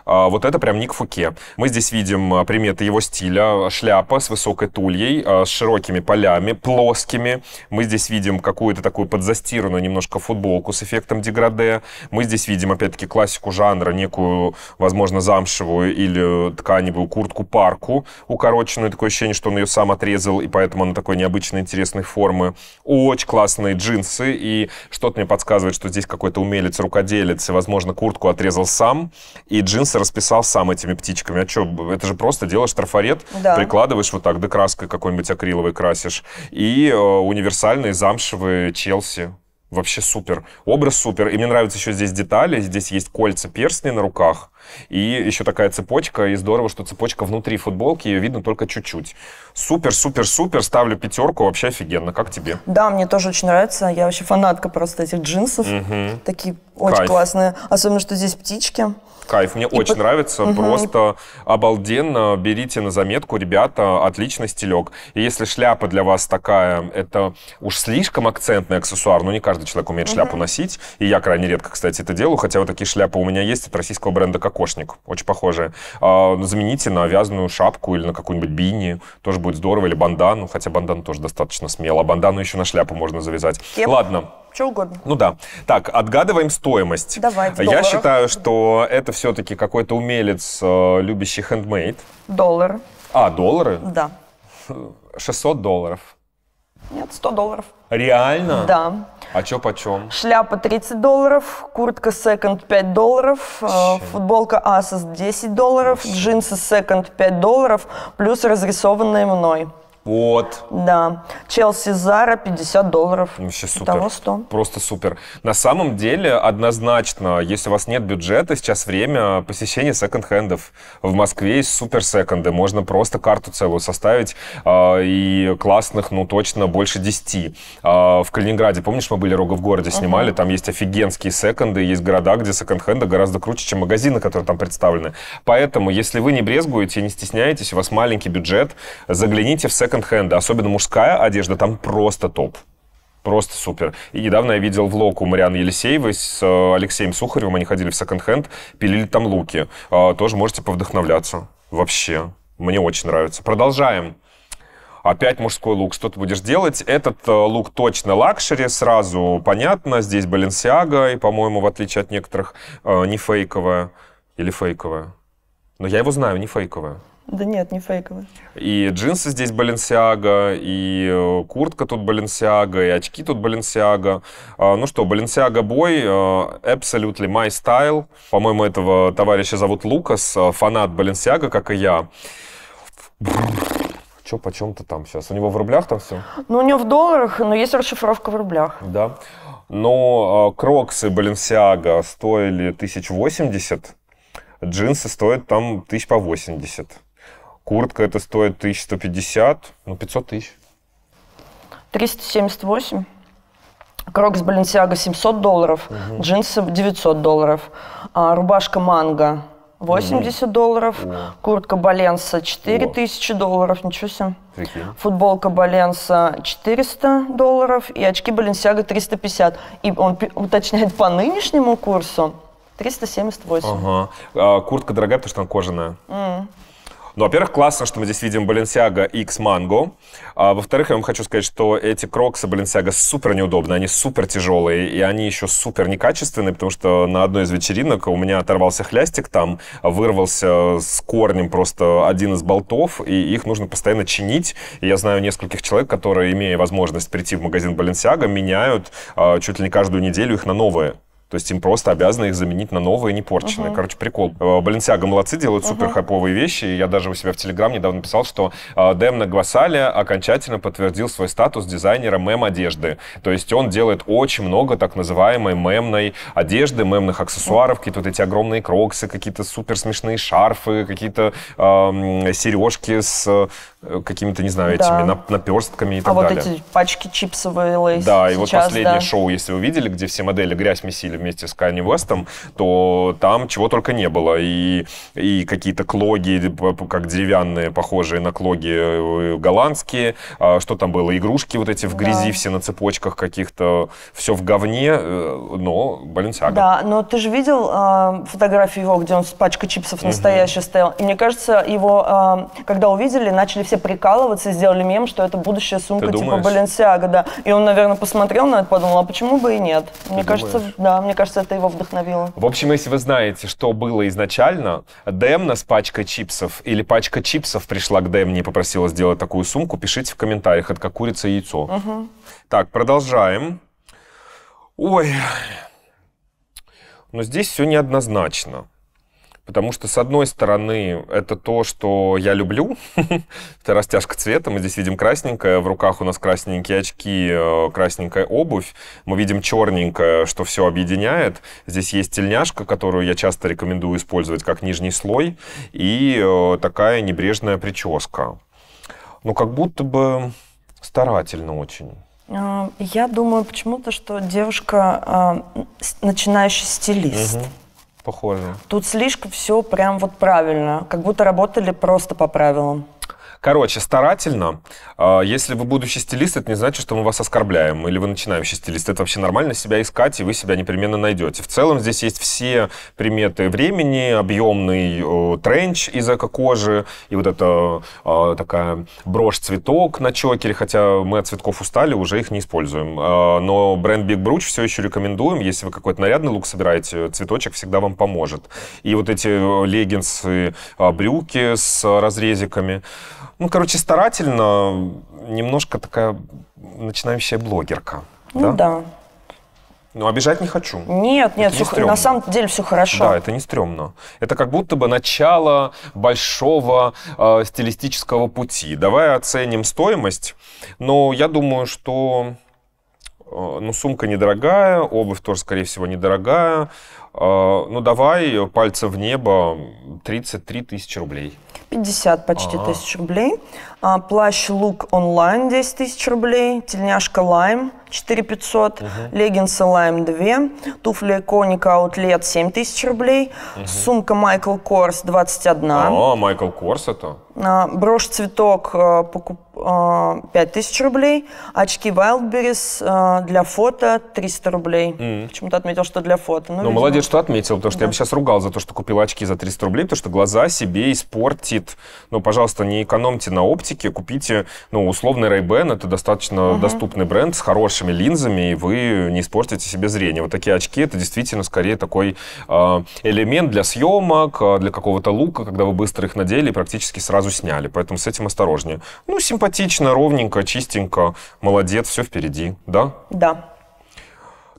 А, вот это прям Ник Фуке. Мы здесь видим а, приметы его стиля. Шляпа с высокой тульей, а, с широкими полями, плоскими. Мы здесь видим какую-то такую подзастиранную немножко футболку с эффектом деграде. Мы здесь видим, опять-таки, классику жанра, некую, возможно, замшевую или тканевую куртку-парку укороченную. Такое ощущение, что он ее сам отрезал, и поэтому она такой необычной, интересной формы. Очень классные джинсы, и что-то мне подсказывает, что здесь какой-то умелец, рукоделец, и, возможно, куртку отрезал сам, и джинсы джинсы расписал сам этими птичками. А что, это же просто делаешь трафарет, да. прикладываешь вот так, да краской какой-нибудь акриловой красишь. И э, универсальные замшевые Челси. Вообще супер. Образ супер. И мне нравятся еще здесь детали. Здесь есть кольца, перстни на руках. И еще такая цепочка, и здорово, что цепочка внутри футболки, ее видно только чуть-чуть. Супер, супер, супер, ставлю пятерку, вообще офигенно. Как тебе? Да, мне тоже очень нравится. Я вообще фанатка просто этих джинсов. Угу. Такие очень Кайф. классные. Особенно, что здесь птички. Кайф, мне и очень по... нравится, угу. просто обалденно. Берите на заметку, ребята, отличный стилек. И если шляпа для вас такая, это уж слишком акцентный аксессуар, но не каждый человек умеет угу. шляпу носить, и я крайне редко, кстати, это делаю, хотя вот такие шляпы у меня есть от российского бренда как кокошник, очень похожее. А, ну, замените на вязаную шапку или на какую-нибудь бини, тоже будет здорово, или бандану, хотя бандан тоже достаточно смело. А бандану еще на шляпу можно завязать. Кеп. Ладно. Что угодно. Ну да. Так, отгадываем стоимость. Давай, в Я долларах. считаю, что это все-таки какой-то умелец, э, любящий хендмейд. доллар А, доллары? Да. 600 долларов. Нет, 100 долларов. Реально? Да. А чё почем? Шляпа 30 долларов, куртка Second 5 долларов, Че? Э, футболка Asos 10 долларов, Че? джинсы Second 5 долларов, плюс разрисованные мной. Вот. Да. Челси Зара 50 долларов. Ну, вообще супер. Того 100. Просто супер. На самом деле, однозначно, если у вас нет бюджета, сейчас время посещения секонд-хендов. В Москве есть супер секонды. Можно просто карту целую составить. Э, и классных, ну, точно больше 10. Э, а, в Калининграде, помнишь, мы были Рога в городе снимали, uh-huh. там есть офигенские секонды, есть города, где секонд-хенды гораздо круче, чем магазины, которые там представлены. Поэтому, если вы не брезгуете, не стесняетесь, у вас маленький бюджет, загляните в секонд секонд-хенда, особенно мужская одежда, там просто топ. Просто супер. И недавно я видел влог у Марианы Елисеевой с э, Алексеем Сухаревым. Они ходили в секонд-хенд, пилили там луки. Э, тоже можете повдохновляться. Вообще. Мне очень нравится. Продолжаем. Опять мужской лук. Что ты будешь делать? Этот э, лук точно лакшери, сразу понятно. Здесь Баленсиага и, по-моему, в отличие от некоторых, не фейковая. Или фейковая. Но я его знаю, не фейковая. Да нет, не фейковые. И джинсы здесь Баленсиага, и э, куртка тут Баленсиага, и очки тут Баленсиага. Ну что, Баленсиага бой, э, absolutely my style. По-моему, этого товарища зовут Лукас, э, фанат Баленсиага, как и я. Что Че, почем-то там сейчас? У него в рублях там все? Ну, у него в долларах, но есть расшифровка в рублях. Да. Но кроксы Баленсиага стоили 1080, джинсы стоят там тысяч по 80. Куртка это стоит 1150, ну 500 тысяч. 378. Крокс Баленсиага 700 долларов, угу. джинсы 900 долларов, а, рубашка Манго 80 угу. долларов, О. куртка Баленса 4000 О. долларов, ничего себе. Прикинь. Футболка Баленса 400 долларов и очки Баленсиага 350. И он уточняет по нынешнему курсу 378. Ага. А, куртка дорогая, потому что она кожаная. Mm. Ну, во-первых, классно, что мы здесь видим Balenciaga X Mango. А, во-вторых, я вам хочу сказать, что эти кроксы Balenciaga супер неудобны, они супер тяжелые, и они еще супер некачественные, потому что на одной из вечеринок у меня оторвался хлястик там, вырвался с корнем просто один из болтов, и их нужно постоянно чинить. И я знаю нескольких человек, которые, имея возможность прийти в магазин Balenciaga, меняют а, чуть ли не каждую неделю их на новые. То есть им просто обязаны их заменить на новые, не порченные. Uh-huh. Короче, прикол. Э, Баленсиага молодцы, делают uh-huh. супер хайповые вещи. я даже у себя в Телеграм недавно писал, что э, Демна Гвасаля окончательно подтвердил свой статус дизайнера мем-одежды. То есть он делает очень много так называемой мемной одежды, мемных аксессуаров, uh-huh. какие-то вот эти огромные кроксы, какие-то супер смешные шарфы, какие-то э, сережки с э, какими-то, не знаю, этими да. наперстками и а так а далее. А вот эти пачки чипсовые лейс. Да, сейчас, и вот последнее да. шоу, если вы видели, где все модели грязь месили вместе с Канни Вестом, то там чего только не было. И, и какие-то клоги, как деревянные, похожие на клоги э, голландские, а что там было, игрушки вот эти в грязи да. все на цепочках каких-то, все в говне, э, но Баленсиага. Да, но ты же видел э, фотографию его, где он с пачкой чипсов настоящий угу. стоял? И мне кажется, его, э, когда увидели, начали все прикалываться, и сделали мем, что это будущая сумка типа Баленсиага, да. И он, наверное, посмотрел на это, подумал, а почему бы и нет? Мне ты кажется, думаешь? да, мне кажется, это его вдохновило. В общем, если вы знаете, что было изначально, Демна с пачкой чипсов или пачка чипсов пришла к Демне и попросила сделать такую сумку, пишите в комментариях, это как курица и яйцо. Угу. Так, продолжаем. Ой, но здесь все неоднозначно. Потому что, с одной стороны, это то, что я люблю. это растяжка цвета. Мы здесь видим красненькое. В руках у нас красненькие очки, э, красненькая обувь. Мы видим черненькое, что все объединяет. Здесь есть тельняшка, которую я часто рекомендую использовать как нижний слой. И э, такая небрежная прическа. Ну, как будто бы старательно очень. А, я думаю почему-то, что девушка а, начинающий стилист похоже. Тут слишком все прям вот правильно, как будто работали просто по правилам. Короче, старательно. А, если вы будущий стилист, это не значит, что мы вас оскорбляем, или вы начинающий стилист. Это вообще нормально себя искать, и вы себя непременно найдете. В целом здесь есть все приметы времени, объемный тренч из эко-кожи, и вот это а, такая брошь-цветок на чокере, хотя мы от цветков устали, уже их не используем. А, но бренд Big Brooch все еще рекомендуем. Если вы какой-то нарядный лук собираете, цветочек всегда вам поможет. И вот эти э, леггинсы, брюки с разрезиками. Ну, короче, старательно, немножко такая начинающая блогерка. Ну да. да. Ну, обижать не хочу. Нет, нет, все, на самом деле все хорошо. Да, это не стрёмно. Это как будто бы начало большого э, стилистического пути. Давай оценим стоимость. Но я думаю, что э, ну, сумка недорогая, обувь тоже, скорее всего, недорогая. А, ну давай э, пальца в небо 33 тысячи рублей. 50 почти А-а-а. тысяч рублей. А, плащ лук онлайн 10 тысяч рублей. Тельняшка лайм 4500, угу. леггинсы Lime 2, туфли Коника Outlet 7000 рублей, угу. сумка Michael Kors 21. О, Michael Kors это? А, брошь цветок 5000 э, э, рублей, очки Wildberries э, для фото 300 рублей. Mm. Почему-то отметил, что для фото. Ну, ну видимо. молодец, что отметил, потому что да. я бы сейчас ругал за то, что купил очки за 300 рублей, потому что глаза себе испортит. но ну, пожалуйста, не экономьте на оптике, купите, ну, условный Ray-Ban, это достаточно угу. доступный бренд с хорошей вашими линзами, и вы не испортите себе зрение. Вот такие очки — это действительно скорее такой а, элемент для съемок, а, для какого-то лука, когда вы быстро их надели и практически сразу сняли. Поэтому с этим осторожнее. Ну, симпатично, ровненько, чистенько, молодец, все впереди, да? Да.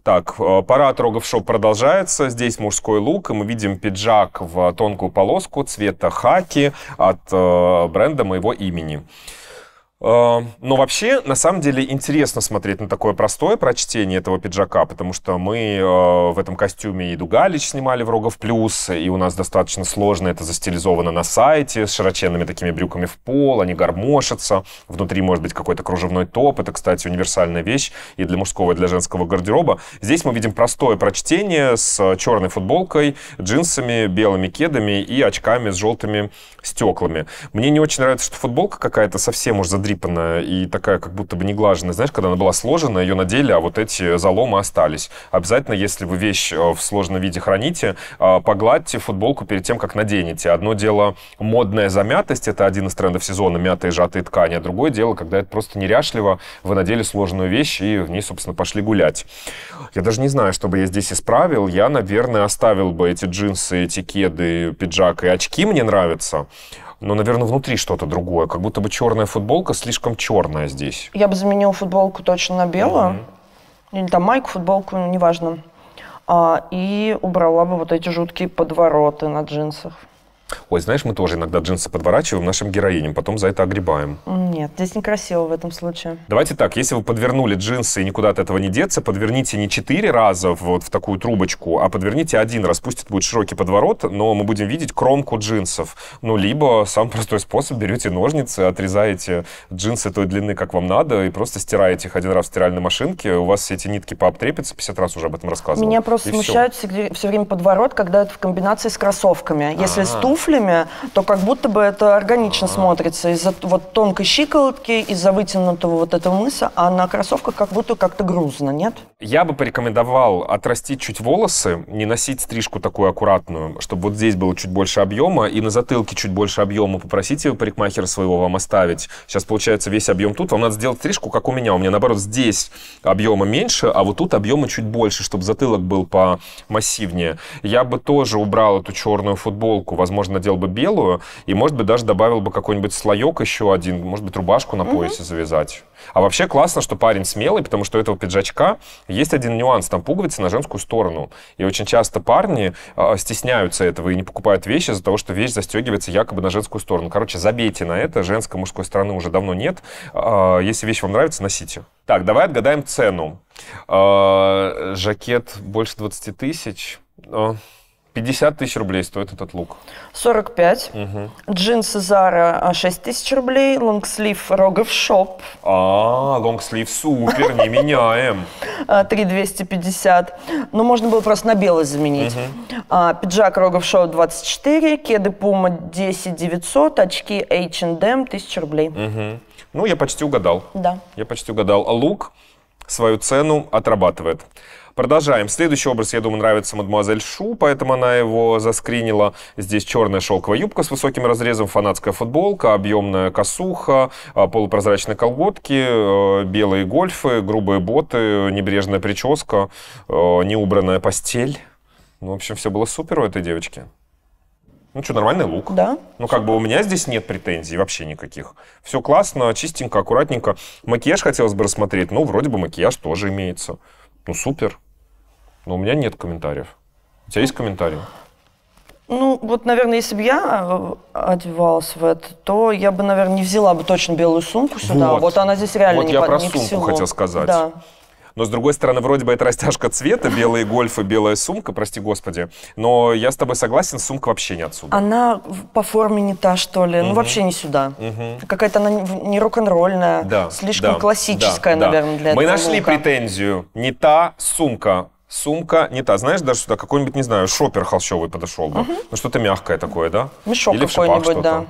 Так, а, пора Рогов-шоп продолжается. Здесь мужской лук, и мы видим пиджак в тонкую полоску цвета хаки от бренда моего имени. Эм, но вообще, на самом деле, интересно смотреть на такое простое прочтение этого пиджака, потому что мы э, в этом костюме и Дугалич снимали в Рогов Плюс, и у нас достаточно сложно это застилизовано на сайте, с широченными такими брюками в пол, они гармошатся, внутри может быть какой-то кружевной топ, это, кстати, универсальная вещь и для мужского, и для женского гардероба. Здесь мы видим простое прочтение с черной футболкой, джинсами, белыми кедами и очками с желтыми стеклами. Мне не очень нравится, что футболка какая-то совсем уж задрена растрипанная и такая как будто бы неглаженная. Знаешь, когда она была сложена, ее надели, а вот эти заломы остались. Обязательно, если вы вещь э, в сложном виде храните, а, погладьте футболку перед тем, как наденете. Одно дело модная замятость, это один из трендов сезона, мятые сжатые ткани, а другое дело, когда это просто неряшливо, вы надели сложную вещь и в ней, собственно, пошли гулять. Я даже не знаю, что бы я здесь исправил. Я, наверное, оставил бы эти джинсы, эти кеды, пиджак и очки мне нравятся но, наверное, внутри что-то другое. Как будто бы черная футболка слишком черная здесь. Я бы заменила футболку точно на белую. Mm-hmm. Или там майку, футболку, неважно. А, и убрала бы вот эти жуткие подвороты на джинсах. Ой, знаешь, мы тоже иногда джинсы подворачиваем нашим героиням, потом за это огребаем. Нет, здесь некрасиво в этом случае. Давайте так, если вы подвернули джинсы и никуда от этого не деться, подверните не четыре раза вот в такую трубочку, а подверните один раз. Пусть это будет широкий подворот, но мы будем видеть кромку джинсов. Ну, либо самый простой способ, берете ножницы, отрезаете джинсы той длины, как вам надо, и просто стираете их один раз в стиральной машинке, у вас все эти нитки пообтрепятся, 50 раз уже об этом рассказывал. Меня просто и смущает все. все время подворот, когда это в комбинации с кроссовками. Если А-а-а. стул туфлями, то как будто бы это органично А-а-а. смотрится из-за вот тонкой щиколотки, из-за вытянутого вот этого мыса, а на кроссовках как будто как-то грузно, нет? Я бы порекомендовал отрастить чуть волосы, не носить стрижку такую аккуратную, чтобы вот здесь было чуть больше объема, и на затылке чуть больше объема попросите парикмахера своего вам оставить. Сейчас получается весь объем тут, вам надо сделать стрижку, как у меня. У меня, наоборот, здесь объема меньше, а вот тут объема чуть больше, чтобы затылок был по массивнее. Я бы тоже убрал эту черную футболку, возможно, возможно, надел бы белую, и, может быть, даже добавил бы какой-нибудь слоек еще один, может быть, рубашку на поясе mm-hmm. завязать. А вообще классно, что парень смелый, потому что у этого пиджачка есть один нюанс, там пуговицы на женскую сторону. И очень часто парни э, стесняются этого и не покупают вещи из-за того, что вещь застегивается якобы на женскую сторону. Короче, забейте на это, женской, мужской стороны уже давно нет. Э, если вещь вам нравится, носите. Так, давай отгадаем цену. Э, жакет больше 20 тысяч. 50 тысяч рублей стоит этот лук. 45. Угу. Джинсы Зара 6 тысяч рублей. Лонгслив Рогов Шоп. А, лонгслив супер, не меняем. 3250. А, ну, можно было просто на белый заменить. Угу. А, пиджак Рогов Шоп 24. Кеды Пума 10 900. Очки H&M 1000 рублей. Угу. Ну, я почти угадал. Да. Я почти угадал. А лук свою цену отрабатывает. Продолжаем. Следующий образ, я думаю, нравится мадемуазель Шу, поэтому она его заскринила. Здесь черная шелковая юбка с высоким разрезом, фанатская футболка, объемная косуха, а, полупрозрачные колготки, а, белые гольфы, грубые боты, небрежная прическа, а, неубранная постель. Ну, в общем, все было супер у этой девочки. Ну что, нормальный лук? Да. Ну как бы у меня здесь нет претензий вообще никаких. Все классно, чистенько, аккуратненько. Макияж хотелось бы рассмотреть. Ну, вроде бы макияж тоже имеется. Ну супер. Но у меня нет комментариев. У тебя есть комментарии? Ну, вот, наверное, если бы я э, одевалась в это, то я бы, наверное, не взяла бы точно белую сумку сюда. Вот, вот она здесь реально вот не, я под, про не сумку хотел сказать. Да но, с другой стороны, вроде бы это растяжка цвета, белые гольфы, белая сумка, прости господи. Но я с тобой согласен, сумка вообще не отсюда. Она по форме не та, что ли. Угу. Ну, вообще не сюда. Угу. Какая-то она не рок-н-ролльная, да, слишком да, классическая, да, наверное, для Мы этого нашли лука. претензию. Не та сумка сумка не та. Знаешь, даже сюда какой-нибудь, не знаю, шопер холщовый подошел бы. Угу. Ну, что-то мягкое такое, да? Мешок Или какой-нибудь, да.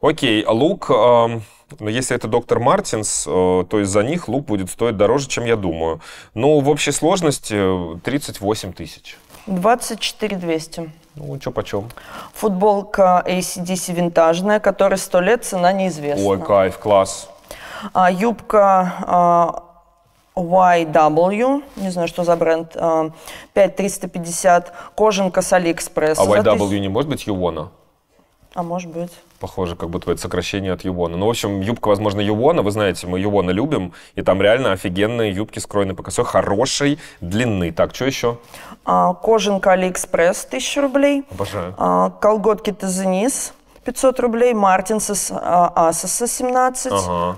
Окей, а лук, э, если это доктор Мартинс, э, то есть за них лук будет стоить дороже, чем я думаю. Ну, в общей сложности 38 э, тысяч. 24 200. Ну, что почем? Футболка ACDC винтажная, которой сто лет, цена неизвестна. Ой, кайф, класс. А, юбка а, YW, не знаю, что за бренд, а, 5350, кожанка с Алиэкспресса. А YW тысяч... не может быть Ювона? А может быть. Похоже, как будто это сокращение от Ювона. Ну, в общем, юбка, возможно, Ювона. Вы знаете, мы Ювона любим. И там реально офигенные юбки с по косой, хорошей длины. Так, что еще? А, кожанка Алиэкспресс, 1000 рублей. Обожаю. А, колготки Тазенис, 500 рублей. Мартинсес а, Асоса, 17. Ага.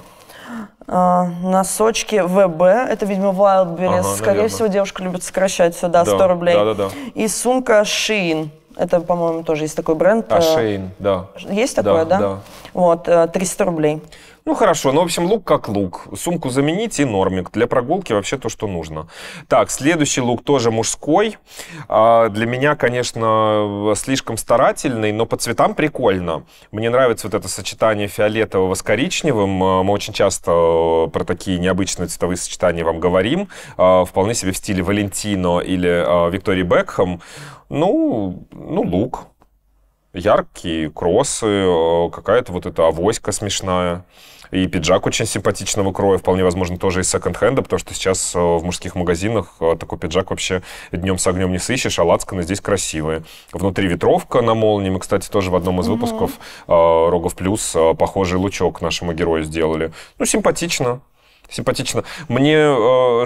А, носочки ВБ, это, видимо, Wildberries. Ага, ну, Скорее наверное. всего, девушка любит сокращать сюда да, 100 рублей. Да, да, да. И сумка Шин. Это, по-моему, тоже есть такой бренд. А э, да. Есть такое, да? Да. Вот, 300 э, рублей. Ну хорошо, ну в общем лук как лук. Сумку заменить и нормик. Для прогулки вообще то, что нужно. Так, следующий лук тоже мужской. А, для меня, конечно, слишком старательный, но по цветам прикольно. Мне нравится вот это сочетание фиолетового с коричневым. А, мы очень часто э, про такие необычные цветовые сочетания вам говорим. А, вполне себе в стиле Валентино или а, Виктории Бекхэм. Ну, ну лук яркие кроссы, э, какая-то вот эта авоська смешная. И пиджак очень симпатичного кроя, вполне возможно, тоже из секонд-хенда, потому что сейчас э, в мужских магазинах э, такой пиджак вообще днем с огнем не сыщешь, а лацканы здесь красивые. Внутри ветровка на молнии, мы, кстати, тоже в одном из выпусков mm Рогов Плюс похожий лучок нашему герою сделали. Ну, симпатично, симпатично. Мне,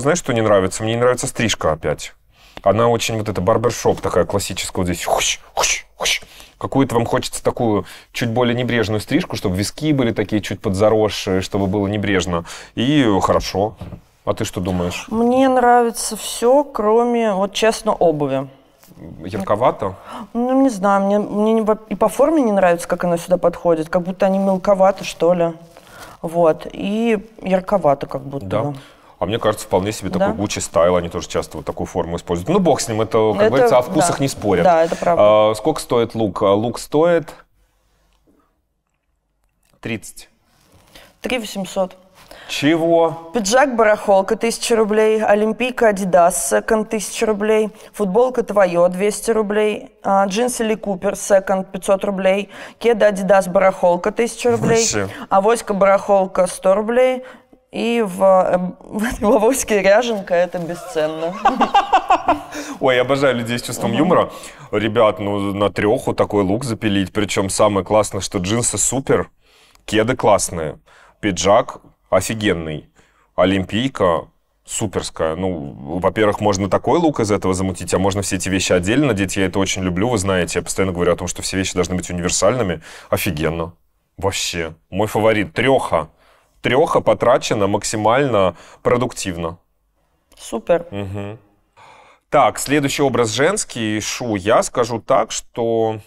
знаешь, что не нравится? Мне не нравится стрижка опять. Она очень вот эта барбершоп такая классическая, вот здесь какую-то вам хочется такую чуть более небрежную стрижку, чтобы виски были такие чуть подзаросшие, чтобы было небрежно. И хорошо. А ты что думаешь? Мне нравится все, кроме, вот честно, обуви. Ярковато? Ну, не знаю, мне, мне не, и по форме не нравится, как она сюда подходит, как будто они мелковаты, что ли. Вот, и ярковато как будто. Да. да. А мне кажется, вполне себе да? такой Гуччи стайл, они тоже часто вот такую форму используют. Ну, бог с ним, это, как это, говорится, о вкусах да. не спорят. Да, это правда. А, сколько стоит лук? А, лук стоит 30. 3 800. Чего? Пиджак барахолка 1000 рублей, олимпийка Adidas секонд 1000 рублей, футболка твое 200 рублей, а, джинсы Ли Купер секонд 500 рублей, кеда Adidas барахолка 1000 рублей, Вообще. авоська барахолка 100 рублей, и в, э, в Беловольске ряженка это бесценно. Ой, обожаю людей с чувством угу. юмора. Ребят, ну на треху такой лук запилить. Причем самое классное, что джинсы супер, кеды классные, пиджак офигенный, олимпийка суперская. Ну, во-первых, можно такой лук из этого замутить, а можно все эти вещи отдельно надеть. Я это очень люблю, вы знаете. Я постоянно говорю о том, что все вещи должны быть универсальными. Офигенно. Вообще. Мой фаворит. Треха треха потрачено максимально продуктивно. Супер. Угу. Так, следующий образ женский, Шу, я скажу так, что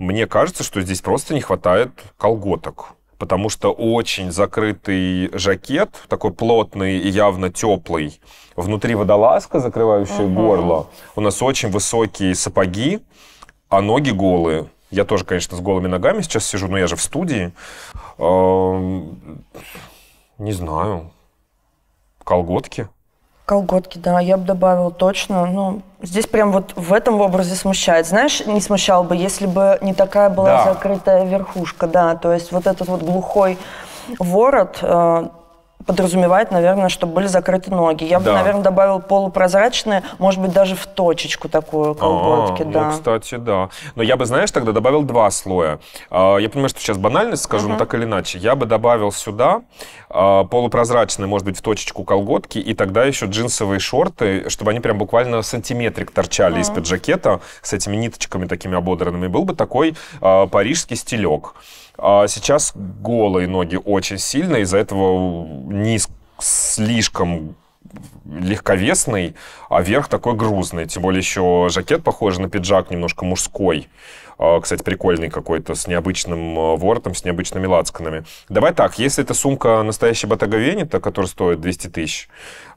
мне кажется, что здесь просто не хватает колготок. Потому что очень закрытый жакет, такой плотный и явно теплый. Внутри водолазка, закрывающая угу. горло. У нас очень высокие сапоги, а ноги голые. Я тоже, конечно, с голыми ногами сейчас сижу, но я же в студии. Не знаю. Колготки. Колготки, да, я бы добавила точно. Но ну, здесь прям вот в этом образе смущает. Знаешь, не смущал бы, если бы не такая была да. закрытая верхушка, да. То есть вот этот вот глухой ворот, э, подразумевает, наверное, чтобы были закрыты ноги. Я да. бы, наверное, добавил полупрозрачные, может быть, даже в точечку такую а, колготки, а, да. Ну, кстати, да. Но я бы, знаешь, тогда добавил два слоя. А, я понимаю, что сейчас банальность скажу, uh-huh. но так или иначе. Я бы добавил сюда а, полупрозрачные, может быть, в точечку колготки, и тогда еще джинсовые шорты, чтобы они прям буквально сантиметрик торчали uh-huh. из-под жакета с этими ниточками такими ободранными. Был бы такой парижский стилек. А сейчас голые ноги очень сильно, из-за этого низ слишком легковесный, а верх такой грузный. Тем более еще жакет похож на пиджак, немножко мужской. А, кстати, прикольный какой-то, с необычным э, воротом, с необычными лацканами. Давай так, если эта сумка настоящая Bottega которая стоит 200 тысяч,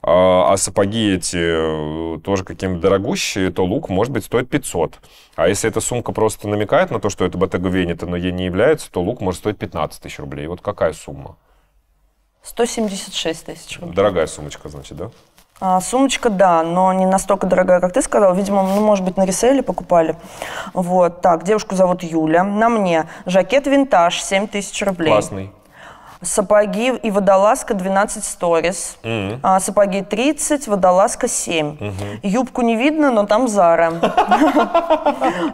а, а сапоги эти э, тоже какие-то дорогущие, то лук, может быть, стоит 500. А если эта сумка просто намекает на то, что это Bottega но ей не является, то лук может стоить 15 тысяч рублей. Вот какая сумма? 176 тысяч рублей. Дорогая сумочка, значит, да? А, сумочка, да, но не настолько дорогая, как ты сказал. Видимо, ну, может быть, на ресейле покупали. Вот, так, девушку зовут Юля. На мне жакет винтаж 7 тысяч рублей. Классный. Сапоги и водолазка 12 сторис. Mm-hmm. А, сапоги 30, водолазка 7. Mm-hmm. Юбку не видно, но там Зара.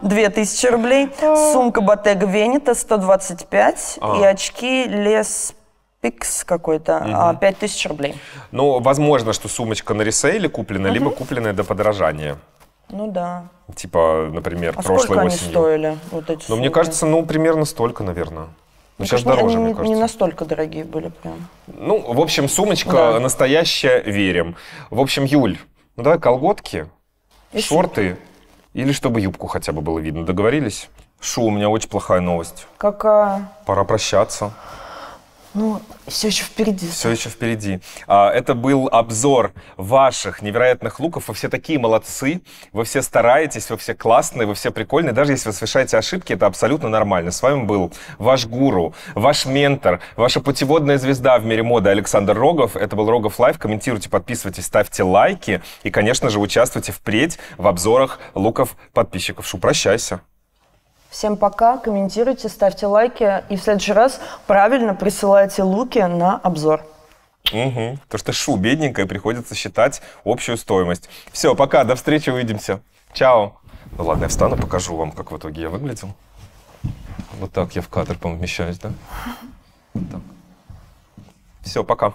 2000 рублей. Сумка Ботега Венета 125. И очки Лес Пикс какой-то, угу. А, 5000 рублей. Ну, возможно, что сумочка на ресейле куплена, угу. либо купленная до подорожания. Ну да. Типа, например, а прошлой сколько осенью. они стоили, вот эти Ну, сумки? мне кажется, ну, примерно столько, наверное. Ну, сейчас дороже, они мне кажется. Не настолько дорогие были прям. Ну, в общем, сумочка да. настоящая, верим. В общем, Юль, ну давай колготки, И шорты шуб. или чтобы юбку хотя бы было видно. Договорились? Шу, у меня очень плохая новость. Какая? Пора прощаться. Ну, все еще впереди. Все еще впереди. А, это был обзор ваших невероятных луков. Вы все такие молодцы, вы все стараетесь, вы все классные, вы все прикольные. Даже если вы совершаете ошибки, это абсолютно нормально. С вами был ваш гуру, ваш ментор, ваша путеводная звезда в мире моды Александр Рогов. Это был Рогов Лайв. Комментируйте, подписывайтесь, ставьте лайки. И, конечно же, участвуйте впредь в обзорах луков подписчиков. Шу, прощайся. Всем пока, комментируйте, ставьте лайки и в следующий раз правильно присылайте луки на обзор. Угу. То, что шу бедненькая, приходится считать общую стоимость. Все, пока, до встречи, увидимся. Чао. Ну ладно, я встану, покажу вам, как в итоге я выглядел. Вот так я в кадр, помещаюсь, да? так. Все, пока.